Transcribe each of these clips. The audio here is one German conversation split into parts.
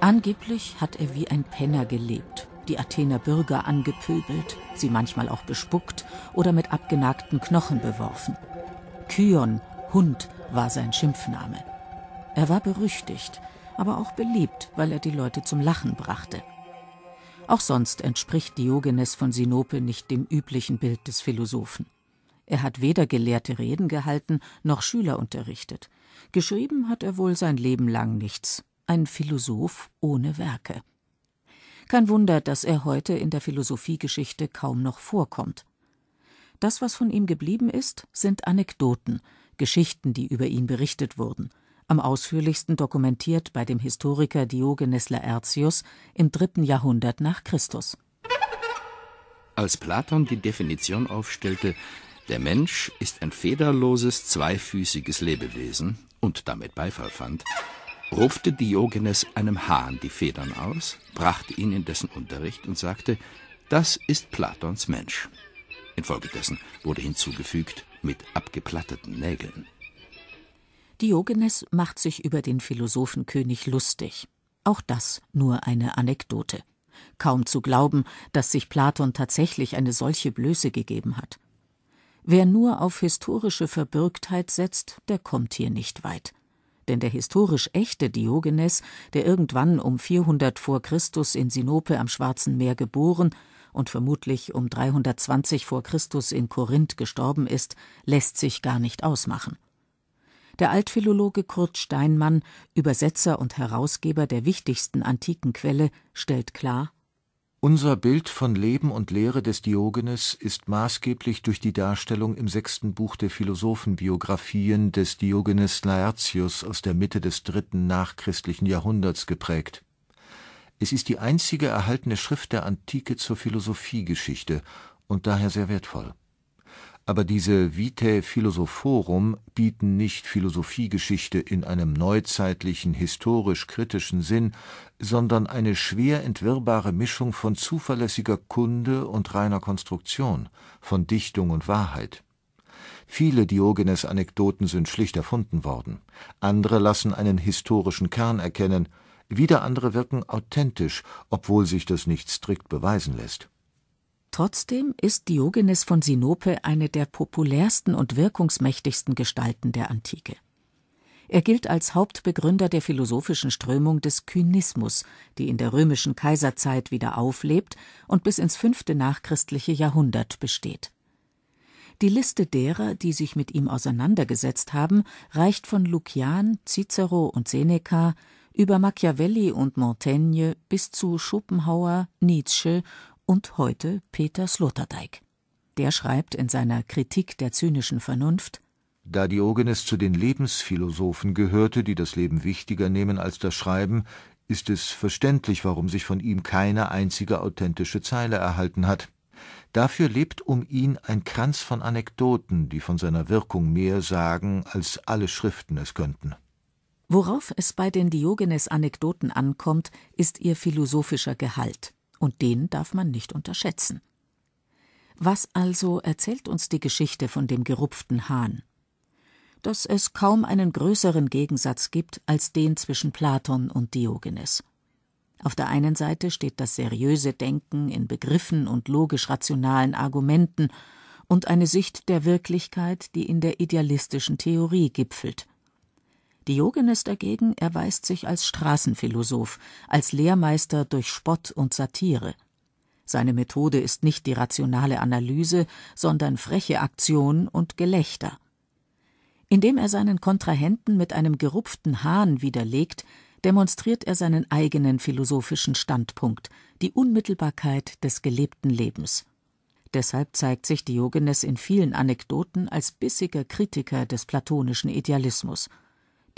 Angeblich hat er wie ein Penner gelebt, die Athener Bürger angepöbelt, sie manchmal auch bespuckt oder mit abgenagten Knochen beworfen. Kyon, Hund, war sein Schimpfname. Er war berüchtigt, aber auch beliebt, weil er die Leute zum Lachen brachte. Auch sonst entspricht Diogenes von Sinope nicht dem üblichen Bild des Philosophen. Er hat weder gelehrte Reden gehalten noch Schüler unterrichtet. Geschrieben hat er wohl sein Leben lang nichts. Ein Philosoph ohne Werke. Kein Wunder, dass er heute in der Philosophiegeschichte kaum noch vorkommt. Das, was von ihm geblieben ist, sind Anekdoten, Geschichten, die über ihn berichtet wurden, am ausführlichsten dokumentiert bei dem Historiker Diogenes Laertius im dritten Jahrhundert nach Christus. Als Platon die Definition aufstellte, der Mensch ist ein federloses, zweifüßiges Lebewesen, und damit Beifall fand, rupfte Diogenes einem Hahn die Federn aus, brachte ihn in dessen Unterricht und sagte, das ist Platons Mensch. Infolgedessen wurde hinzugefügt mit abgeplatteten Nägeln. Diogenes macht sich über den Philosophenkönig lustig. Auch das nur eine Anekdote. Kaum zu glauben, dass sich Platon tatsächlich eine solche Blöße gegeben hat. Wer nur auf historische Verbürgtheit setzt, der kommt hier nicht weit. Denn der historisch echte Diogenes, der irgendwann um 400 vor Christus in Sinope am Schwarzen Meer geboren und vermutlich um 320 vor Christus in Korinth gestorben ist, lässt sich gar nicht ausmachen. Der Altphilologe Kurt Steinmann, Übersetzer und Herausgeber der wichtigsten antiken Quelle, stellt klar, unser Bild von Leben und Lehre des Diogenes ist maßgeblich durch die Darstellung im sechsten Buch der Philosophenbiografien des Diogenes Laertius aus der Mitte des dritten nachchristlichen Jahrhunderts geprägt. Es ist die einzige erhaltene Schrift der Antike zur Philosophiegeschichte und daher sehr wertvoll aber diese Vitae Philosophorum bieten nicht Philosophiegeschichte in einem neuzeitlichen historisch-kritischen Sinn, sondern eine schwer entwirrbare Mischung von zuverlässiger Kunde und reiner Konstruktion, von Dichtung und Wahrheit. Viele Diogenes-Anekdoten sind schlicht erfunden worden, andere lassen einen historischen Kern erkennen, wieder andere wirken authentisch, obwohl sich das nicht strikt beweisen lässt Trotzdem ist Diogenes von Sinope eine der populärsten und wirkungsmächtigsten Gestalten der Antike. Er gilt als Hauptbegründer der philosophischen Strömung des Kynismus, die in der römischen Kaiserzeit wieder auflebt und bis ins fünfte nachchristliche Jahrhundert besteht. Die Liste derer, die sich mit ihm auseinandergesetzt haben, reicht von Lukian, Cicero und Seneca über Machiavelli und Montaigne bis zu Schopenhauer, Nietzsche und heute Peter Sloterdijk. Der schreibt in seiner Kritik der zynischen Vernunft Da Diogenes zu den Lebensphilosophen gehörte, die das Leben wichtiger nehmen als das Schreiben, ist es verständlich, warum sich von ihm keine einzige authentische Zeile erhalten hat. Dafür lebt um ihn ein Kranz von Anekdoten, die von seiner Wirkung mehr sagen, als alle Schriften es könnten. Worauf es bei den Diogenes Anekdoten ankommt, ist ihr philosophischer Gehalt und den darf man nicht unterschätzen. Was also erzählt uns die Geschichte von dem gerupften Hahn? Dass es kaum einen größeren Gegensatz gibt als den zwischen Platon und Diogenes. Auf der einen Seite steht das seriöse Denken in Begriffen und logisch rationalen Argumenten und eine Sicht der Wirklichkeit, die in der idealistischen Theorie gipfelt. Diogenes dagegen erweist sich als Straßenphilosoph, als Lehrmeister durch Spott und Satire. Seine Methode ist nicht die rationale Analyse, sondern freche Aktion und Gelächter. Indem er seinen Kontrahenten mit einem gerupften Hahn widerlegt, demonstriert er seinen eigenen philosophischen Standpunkt, die Unmittelbarkeit des gelebten Lebens. Deshalb zeigt sich Diogenes in vielen Anekdoten als bissiger Kritiker des platonischen Idealismus –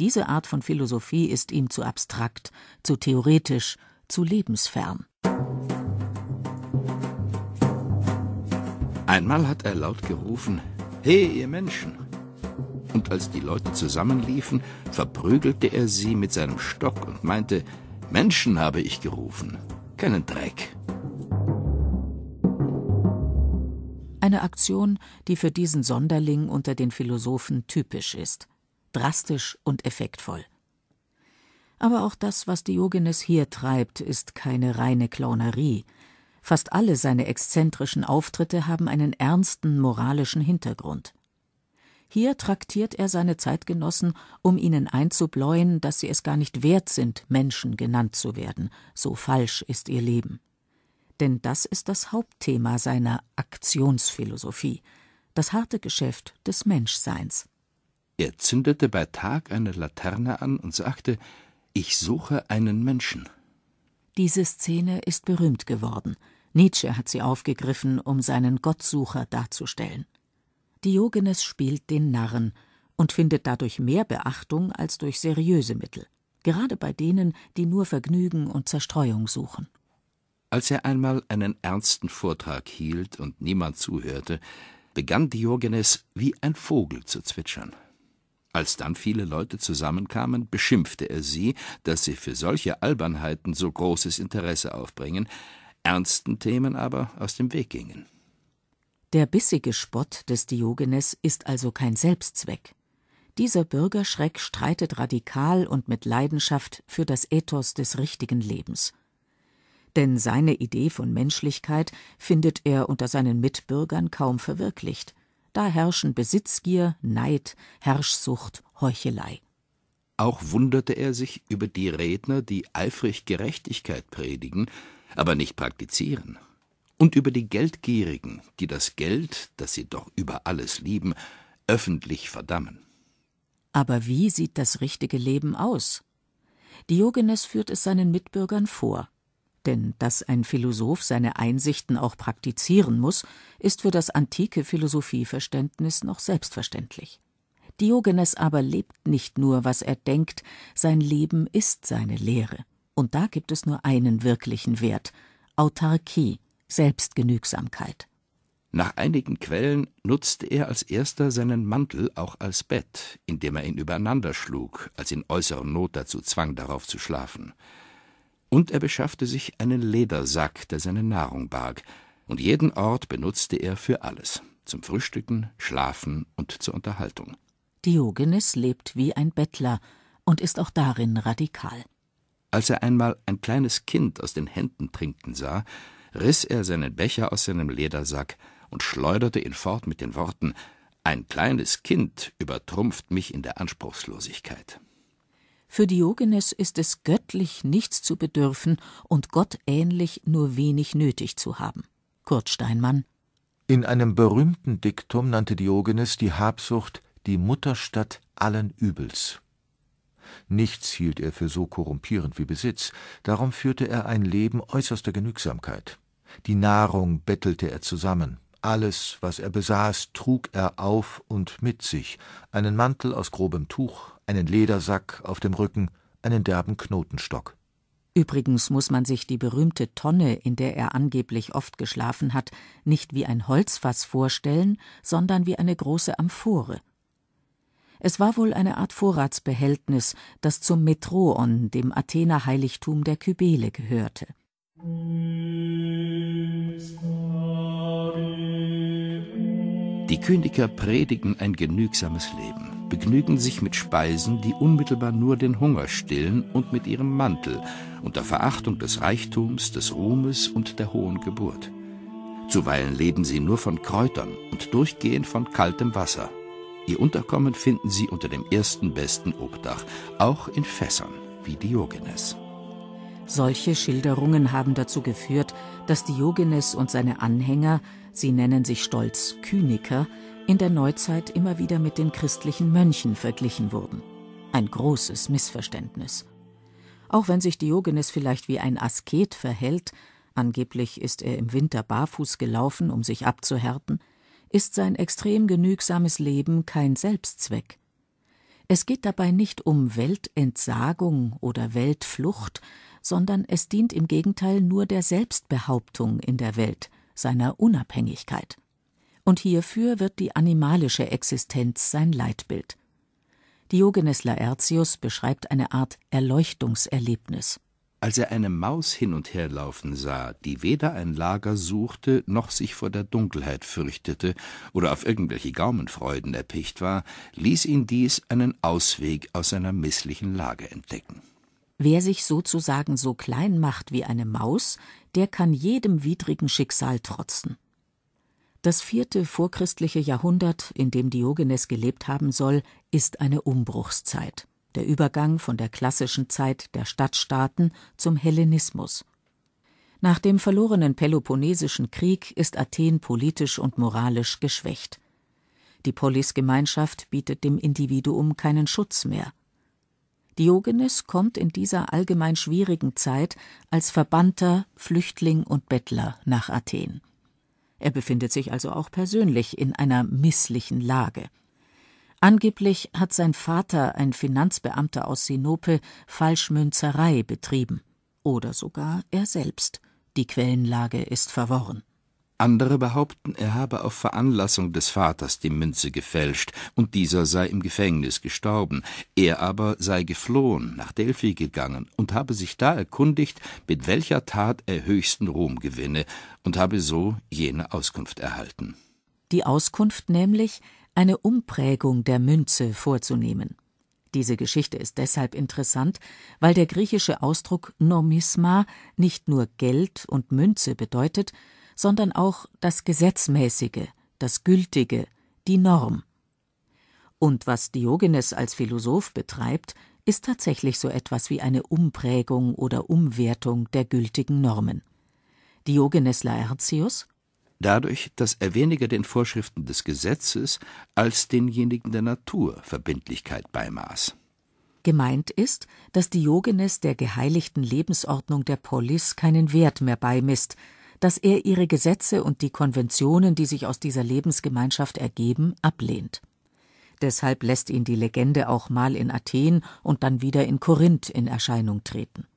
diese Art von Philosophie ist ihm zu abstrakt, zu theoretisch, zu lebensfern. Einmal hat er laut gerufen Hey, ihr Menschen. Und als die Leute zusammenliefen, verprügelte er sie mit seinem Stock und meinte Menschen habe ich gerufen, keinen Dreck. Eine Aktion, die für diesen Sonderling unter den Philosophen typisch ist drastisch und effektvoll. Aber auch das, was Diogenes hier treibt, ist keine reine Clownerie. Fast alle seine exzentrischen Auftritte haben einen ernsten moralischen Hintergrund. Hier traktiert er seine Zeitgenossen, um ihnen einzubläuen, dass sie es gar nicht wert sind, Menschen genannt zu werden, so falsch ist ihr Leben. Denn das ist das Hauptthema seiner Aktionsphilosophie, das harte Geschäft des Menschseins. Er zündete bei Tag eine Laterne an und sagte: Ich suche einen Menschen. Diese Szene ist berühmt geworden. Nietzsche hat sie aufgegriffen, um seinen Gottsucher darzustellen. Diogenes spielt den Narren und findet dadurch mehr Beachtung als durch seriöse Mittel, gerade bei denen, die nur Vergnügen und Zerstreuung suchen. Als er einmal einen ernsten Vortrag hielt und niemand zuhörte, begann Diogenes wie ein Vogel zu zwitschern. Als dann viele Leute zusammenkamen, beschimpfte er sie, dass sie für solche Albernheiten so großes Interesse aufbringen, ernsten Themen aber aus dem Weg gingen. Der bissige Spott des Diogenes ist also kein Selbstzweck. Dieser Bürgerschreck streitet radikal und mit Leidenschaft für das Ethos des richtigen Lebens. Denn seine Idee von Menschlichkeit findet er unter seinen Mitbürgern kaum verwirklicht da herrschen Besitzgier, Neid, Herrschsucht, Heuchelei. Auch wunderte er sich über die Redner, die eifrig Gerechtigkeit predigen, aber nicht praktizieren, und über die Geldgierigen, die das Geld, das sie doch über alles lieben, öffentlich verdammen. Aber wie sieht das richtige Leben aus? Diogenes führt es seinen Mitbürgern vor denn dass ein Philosoph seine Einsichten auch praktizieren muss, ist für das antike Philosophieverständnis noch selbstverständlich. Diogenes aber lebt nicht nur, was er denkt, sein Leben ist seine Lehre. Und da gibt es nur einen wirklichen Wert Autarkie, Selbstgenügsamkeit. Nach einigen Quellen nutzte er als erster seinen Mantel auch als Bett, indem er ihn übereinander schlug, als ihn äußere Not dazu zwang, darauf zu schlafen und er beschaffte sich einen Ledersack, der seine Nahrung barg, und jeden Ort benutzte er für alles, zum Frühstücken, Schlafen und zur Unterhaltung. Diogenes lebt wie ein Bettler und ist auch darin radikal. Als er einmal ein kleines Kind aus den Händen trinken sah, riss er seinen Becher aus seinem Ledersack und schleuderte ihn fort mit den Worten Ein kleines Kind übertrumpft mich in der Anspruchslosigkeit. Für Diogenes ist es göttlich, nichts zu bedürfen und gottähnlich nur wenig nötig zu haben. Kurt Steinmann. In einem berühmten Diktum nannte Diogenes die Habsucht die Mutterstadt allen Übels. Nichts hielt er für so korrumpierend wie Besitz, darum führte er ein Leben äußerster Genügsamkeit. Die Nahrung bettelte er zusammen, alles, was er besaß, trug er auf und mit sich, einen Mantel aus grobem Tuch, einen Ledersack auf dem Rücken, einen derben Knotenstock. Übrigens muss man sich die berühmte Tonne, in der er angeblich oft geschlafen hat, nicht wie ein Holzfass vorstellen, sondern wie eine große Amphore. Es war wohl eine Art Vorratsbehältnis, das zum Metroon, dem Athener Heiligtum der Kybele, gehörte. Die Könige predigen ein genügsames Leben begnügen sich mit Speisen, die unmittelbar nur den Hunger stillen und mit ihrem Mantel, unter Verachtung des Reichtums, des Ruhmes und der hohen Geburt. Zuweilen leben sie nur von Kräutern und durchgehend von kaltem Wasser. Ihr Unterkommen finden sie unter dem ersten besten Obdach, auch in Fässern, wie Diogenes. Solche Schilderungen haben dazu geführt, dass Diogenes und seine Anhänger, sie nennen sich stolz Kyniker, in der Neuzeit immer wieder mit den christlichen Mönchen verglichen wurden. Ein großes Missverständnis. Auch wenn sich Diogenes vielleicht wie ein Asket verhält, angeblich ist er im Winter barfuß gelaufen, um sich abzuhärten, ist sein extrem genügsames Leben kein Selbstzweck. Es geht dabei nicht um Weltentsagung oder Weltflucht, sondern es dient im Gegenteil nur der Selbstbehauptung in der Welt, seiner Unabhängigkeit und hierfür wird die animalische Existenz sein Leitbild. Diogenes Laertius beschreibt eine Art Erleuchtungserlebnis. Als er eine Maus hin und her laufen sah, die weder ein Lager suchte, noch sich vor der Dunkelheit fürchtete oder auf irgendwelche Gaumenfreuden erpicht war, ließ ihn dies einen Ausweg aus seiner misslichen Lage entdecken. Wer sich sozusagen so klein macht wie eine Maus, der kann jedem widrigen Schicksal trotzen. Das vierte vorchristliche Jahrhundert, in dem Diogenes gelebt haben soll, ist eine Umbruchszeit, der Übergang von der klassischen Zeit der Stadtstaaten zum Hellenismus. Nach dem verlorenen Peloponnesischen Krieg ist Athen politisch und moralisch geschwächt. Die Polisgemeinschaft bietet dem Individuum keinen Schutz mehr. Diogenes kommt in dieser allgemein schwierigen Zeit als verbannter Flüchtling und Bettler nach Athen. Er befindet sich also auch persönlich in einer misslichen Lage. Angeblich hat sein Vater, ein Finanzbeamter aus Sinope, Falschmünzerei betrieben. Oder sogar er selbst. Die Quellenlage ist verworren. Andere behaupten, er habe auf Veranlassung des Vaters die Münze gefälscht und dieser sei im Gefängnis gestorben. Er aber sei geflohen, nach Delphi gegangen und habe sich da erkundigt, mit welcher Tat er höchsten Ruhm gewinne und habe so jene Auskunft erhalten. Die Auskunft nämlich, eine Umprägung der Münze vorzunehmen. Diese Geschichte ist deshalb interessant, weil der griechische Ausdruck Nomisma nicht nur Geld und Münze bedeutet, sondern auch das Gesetzmäßige, das Gültige, die Norm. Und was Diogenes als Philosoph betreibt, ist tatsächlich so etwas wie eine Umprägung oder Umwertung der gültigen Normen. Diogenes Laertius Dadurch, dass er weniger den Vorschriften des Gesetzes als denjenigen der Natur Verbindlichkeit beimaß. Gemeint ist, dass Diogenes der geheiligten Lebensordnung der Polis keinen Wert mehr beimisst, dass er ihre Gesetze und die Konventionen, die sich aus dieser Lebensgemeinschaft ergeben, ablehnt. Deshalb lässt ihn die Legende auch mal in Athen und dann wieder in Korinth in Erscheinung treten.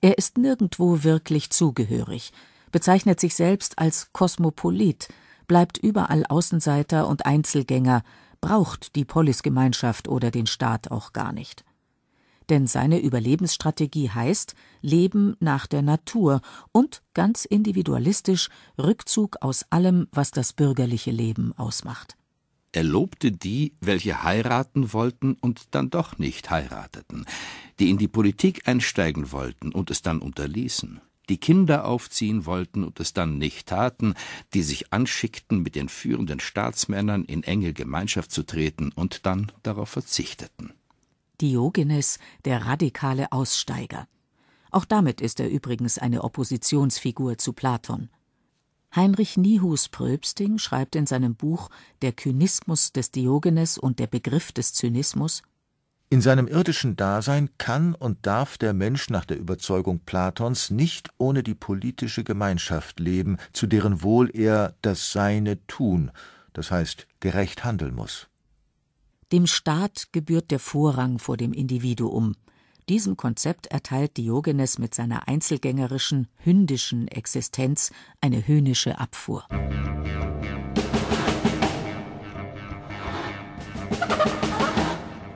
Er ist nirgendwo wirklich zugehörig, bezeichnet sich selbst als Kosmopolit, bleibt überall Außenseiter und Einzelgänger, braucht die Polisgemeinschaft oder den Staat auch gar nicht denn seine Überlebensstrategie heißt Leben nach der Natur und ganz individualistisch Rückzug aus allem, was das bürgerliche Leben ausmacht. Er lobte die, welche heiraten wollten und dann doch nicht heirateten, die in die Politik einsteigen wollten und es dann unterließen, die Kinder aufziehen wollten und es dann nicht taten, die sich anschickten, mit den führenden Staatsmännern in enge Gemeinschaft zu treten und dann darauf verzichteten. Diogenes, der radikale Aussteiger. Auch damit ist er übrigens eine Oppositionsfigur zu Platon. Heinrich Nihus Pröbsting schreibt in seinem Buch Der Kynismus des Diogenes und der Begriff des Zynismus In seinem irdischen Dasein kann und darf der Mensch nach der Überzeugung Platons nicht ohne die politische Gemeinschaft leben, zu deren Wohl er das Seine tun, das heißt gerecht handeln muss. Dem Staat gebührt der Vorrang vor dem Individuum. Diesem Konzept erteilt Diogenes mit seiner einzelgängerischen, hündischen Existenz eine höhnische Abfuhr.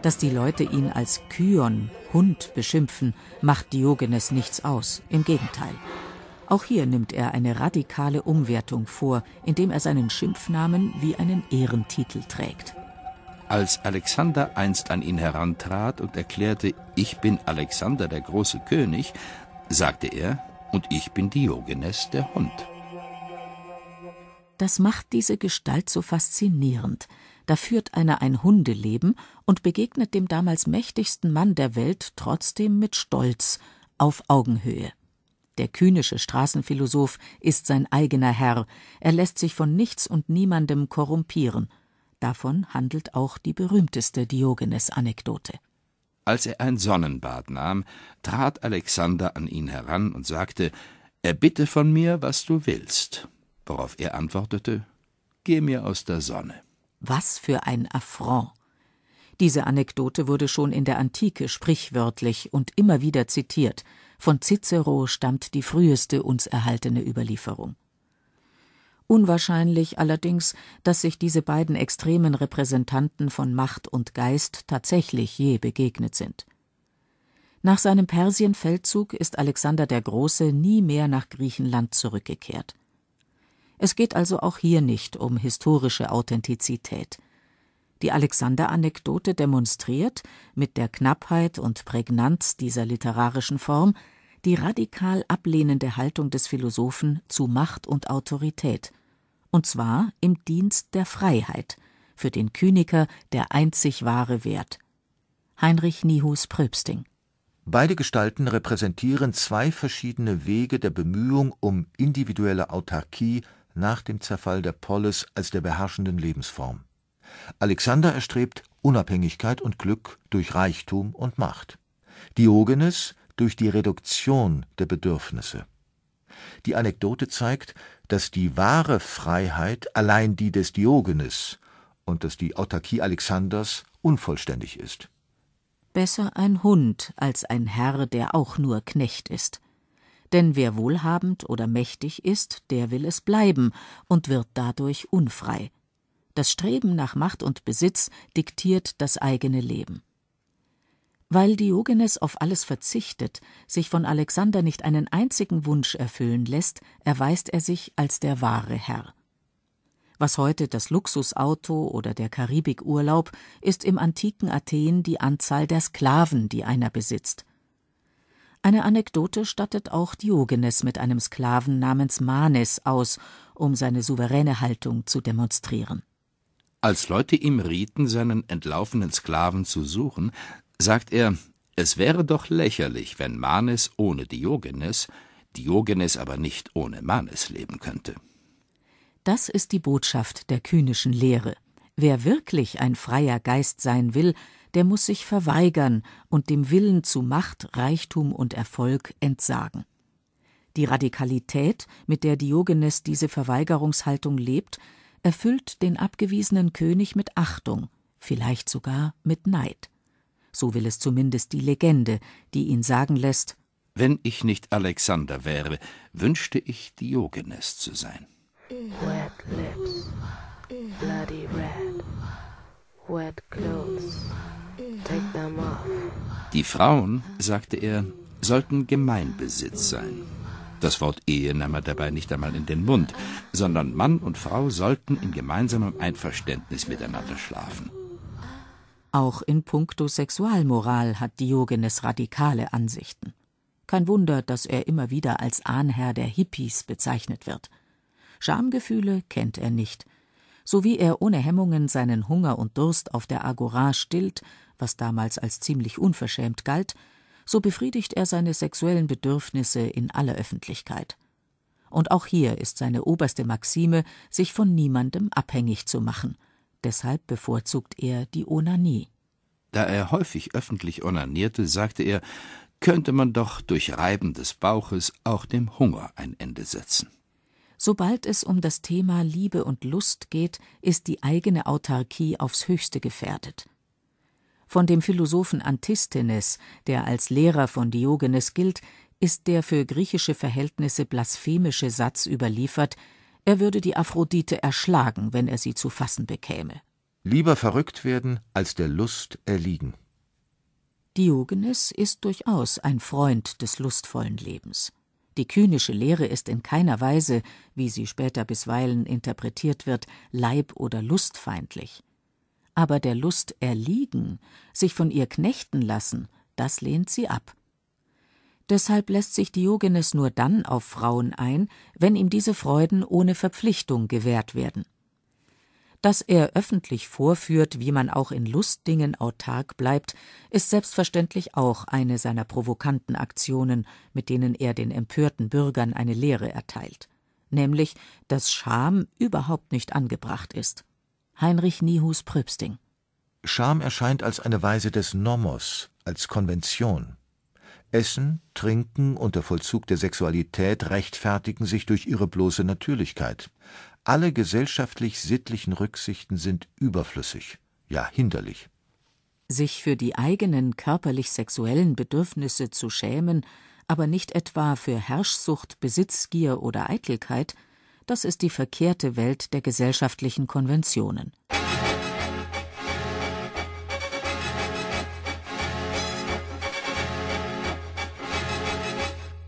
Dass die Leute ihn als Kyon, Hund, beschimpfen, macht Diogenes nichts aus, im Gegenteil. Auch hier nimmt er eine radikale Umwertung vor, indem er seinen Schimpfnamen wie einen Ehrentitel trägt. Als Alexander einst an ihn herantrat und erklärte, ich bin Alexander der große König, sagte er, und ich bin Diogenes der Hund. Das macht diese Gestalt so faszinierend. Da führt einer ein Hundeleben und begegnet dem damals mächtigsten Mann der Welt trotzdem mit Stolz, auf Augenhöhe. Der kühnische Straßenphilosoph ist sein eigener Herr, er lässt sich von nichts und niemandem korrumpieren Davon handelt auch die berühmteste Diogenes-Anekdote. Als er ein Sonnenbad nahm, trat Alexander an ihn heran und sagte: Erbitte von mir, was du willst. Worauf er antwortete: Geh mir aus der Sonne. Was für ein Affront! Diese Anekdote wurde schon in der Antike sprichwörtlich und immer wieder zitiert. Von Cicero stammt die früheste uns erhaltene Überlieferung. Unwahrscheinlich allerdings, dass sich diese beiden extremen Repräsentanten von Macht und Geist tatsächlich je begegnet sind. Nach seinem Persienfeldzug ist Alexander der Große nie mehr nach Griechenland zurückgekehrt. Es geht also auch hier nicht um historische Authentizität. Die Alexander-Anekdote demonstriert mit der Knappheit und Prägnanz dieser literarischen Form die radikal ablehnende Haltung des Philosophen zu Macht und Autorität, und zwar im Dienst der Freiheit, für den Kyniker der einzig wahre Wert. Heinrich Nihus Pröbsting Beide Gestalten repräsentieren zwei verschiedene Wege der Bemühung um individuelle Autarkie nach dem Zerfall der Polis als der beherrschenden Lebensform. Alexander erstrebt Unabhängigkeit und Glück durch Reichtum und Macht. Diogenes durch die Reduktion der Bedürfnisse. Die Anekdote zeigt, dass die wahre Freiheit allein die des Diogenes und dass die Autarkie Alexanders unvollständig ist. Besser ein Hund als ein Herr, der auch nur Knecht ist. Denn wer wohlhabend oder mächtig ist, der will es bleiben und wird dadurch unfrei. Das Streben nach Macht und Besitz diktiert das eigene Leben. Weil Diogenes auf alles verzichtet, sich von Alexander nicht einen einzigen Wunsch erfüllen lässt, erweist er sich als der wahre Herr. Was heute das Luxusauto oder der Karibikurlaub, ist im antiken Athen die Anzahl der Sklaven, die einer besitzt. Eine Anekdote stattet auch Diogenes mit einem Sklaven namens Manes aus, um seine souveräne Haltung zu demonstrieren. Als Leute ihm rieten, seinen entlaufenen Sklaven zu suchen, sagt er, es wäre doch lächerlich, wenn Manes ohne Diogenes, Diogenes aber nicht ohne Manes leben könnte. Das ist die Botschaft der kynischen Lehre. Wer wirklich ein freier Geist sein will, der muss sich verweigern und dem Willen zu Macht, Reichtum und Erfolg entsagen. Die Radikalität, mit der Diogenes diese Verweigerungshaltung lebt, erfüllt den abgewiesenen König mit Achtung, vielleicht sogar mit Neid so will es zumindest die Legende, die ihn sagen lässt Wenn ich nicht Alexander wäre, wünschte ich Diogenes zu sein. Wet lips, bloody red, wet clothes, take them off. Die Frauen, sagte er, sollten Gemeinbesitz sein. Das Wort Ehe nahm er dabei nicht einmal in den Mund, sondern Mann und Frau sollten in gemeinsamem Einverständnis miteinander schlafen. Auch in puncto Sexualmoral hat Diogenes radikale Ansichten. Kein Wunder, dass er immer wieder als Ahnherr der Hippies bezeichnet wird. Schamgefühle kennt er nicht. So wie er ohne Hemmungen seinen Hunger und Durst auf der Agora stillt, was damals als ziemlich unverschämt galt, so befriedigt er seine sexuellen Bedürfnisse in aller Öffentlichkeit. Und auch hier ist seine oberste Maxime, sich von niemandem abhängig zu machen – Deshalb bevorzugt er die Onanie. Da er häufig öffentlich onanierte, sagte er, könnte man doch durch Reiben des Bauches auch dem Hunger ein Ende setzen. Sobald es um das Thema Liebe und Lust geht, ist die eigene Autarkie aufs höchste gefährdet. Von dem Philosophen Antisthenes, der als Lehrer von Diogenes gilt, ist der für griechische Verhältnisse blasphemische Satz überliefert, er würde die Aphrodite erschlagen, wenn er sie zu fassen bekäme. Lieber verrückt werden, als der Lust erliegen. Diogenes ist durchaus ein Freund des lustvollen Lebens. Die kynische Lehre ist in keiner Weise, wie sie später bisweilen interpretiert wird, leib- oder lustfeindlich. Aber der Lust erliegen, sich von ihr knechten lassen, das lehnt sie ab Deshalb lässt sich Diogenes nur dann auf Frauen ein, wenn ihm diese Freuden ohne Verpflichtung gewährt werden. Dass er öffentlich vorführt, wie man auch in Lustdingen autark bleibt, ist selbstverständlich auch eine seiner provokanten Aktionen, mit denen er den empörten Bürgern eine Lehre erteilt, nämlich, dass Scham überhaupt nicht angebracht ist. Heinrich Nihus Pröbsting Scham erscheint als eine Weise des Nomos, als Konvention. Essen, Trinken und der Vollzug der Sexualität rechtfertigen sich durch ihre bloße Natürlichkeit. Alle gesellschaftlich-sittlichen Rücksichten sind überflüssig, ja hinderlich. Sich für die eigenen körperlich-sexuellen Bedürfnisse zu schämen, aber nicht etwa für Herrschsucht, Besitzgier oder Eitelkeit, das ist die verkehrte Welt der gesellschaftlichen Konventionen.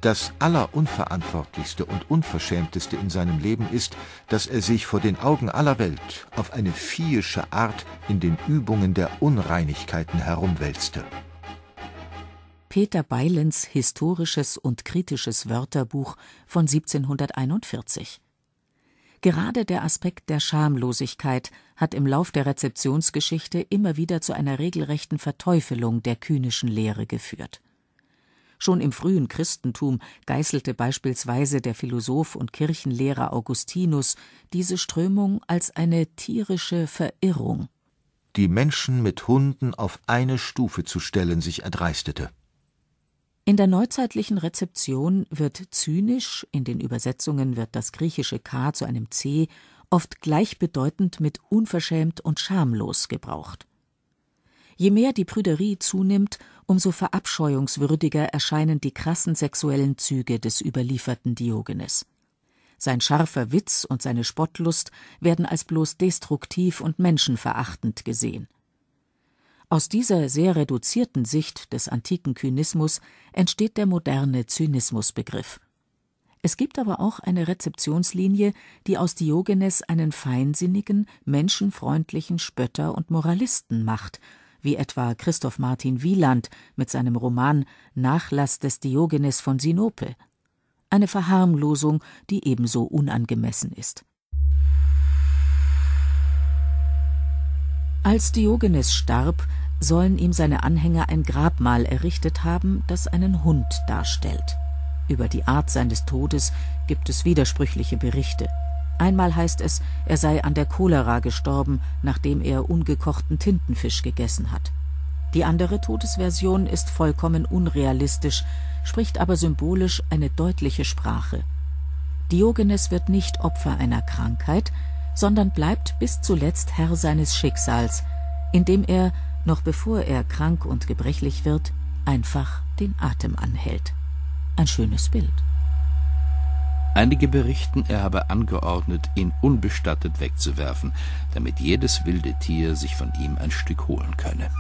Das Allerunverantwortlichste und Unverschämteste in seinem Leben ist, dass er sich vor den Augen aller Welt auf eine viehische Art in den Übungen der Unreinigkeiten herumwälzte. Peter Beilens Historisches und kritisches Wörterbuch von 1741. Gerade der Aspekt der Schamlosigkeit hat im Lauf der Rezeptionsgeschichte immer wieder zu einer regelrechten Verteufelung der kühnischen Lehre geführt. Schon im frühen Christentum geißelte beispielsweise der Philosoph und Kirchenlehrer Augustinus diese Strömung als eine tierische Verirrung. Die Menschen mit Hunden auf eine Stufe zu stellen, sich erdreistete. In der neuzeitlichen Rezeption wird zynisch, in den Übersetzungen wird das griechische K zu einem C, oft gleichbedeutend mit unverschämt und schamlos gebraucht. Je mehr die Prüderie zunimmt, umso verabscheuungswürdiger erscheinen die krassen sexuellen Züge des überlieferten Diogenes. Sein scharfer Witz und seine Spottlust werden als bloß destruktiv und menschenverachtend gesehen. Aus dieser sehr reduzierten Sicht des antiken Kynismus entsteht der moderne Zynismusbegriff. Es gibt aber auch eine Rezeptionslinie, die aus Diogenes einen feinsinnigen, menschenfreundlichen Spötter und Moralisten macht wie etwa Christoph Martin Wieland mit seinem Roman Nachlass des Diogenes von Sinope. Eine Verharmlosung, die ebenso unangemessen ist. Als Diogenes starb, sollen ihm seine Anhänger ein Grabmal errichtet haben, das einen Hund darstellt. Über die Art seines Todes gibt es widersprüchliche Berichte. Einmal heißt es, er sei an der Cholera gestorben, nachdem er ungekochten Tintenfisch gegessen hat. Die andere Todesversion ist vollkommen unrealistisch, spricht aber symbolisch eine deutliche Sprache. Diogenes wird nicht Opfer einer Krankheit, sondern bleibt bis zuletzt Herr seines Schicksals, indem er, noch bevor er krank und gebrechlich wird, einfach den Atem anhält. Ein schönes Bild. Einige berichten, er habe angeordnet, ihn unbestattet wegzuwerfen, damit jedes wilde Tier sich von ihm ein Stück holen könne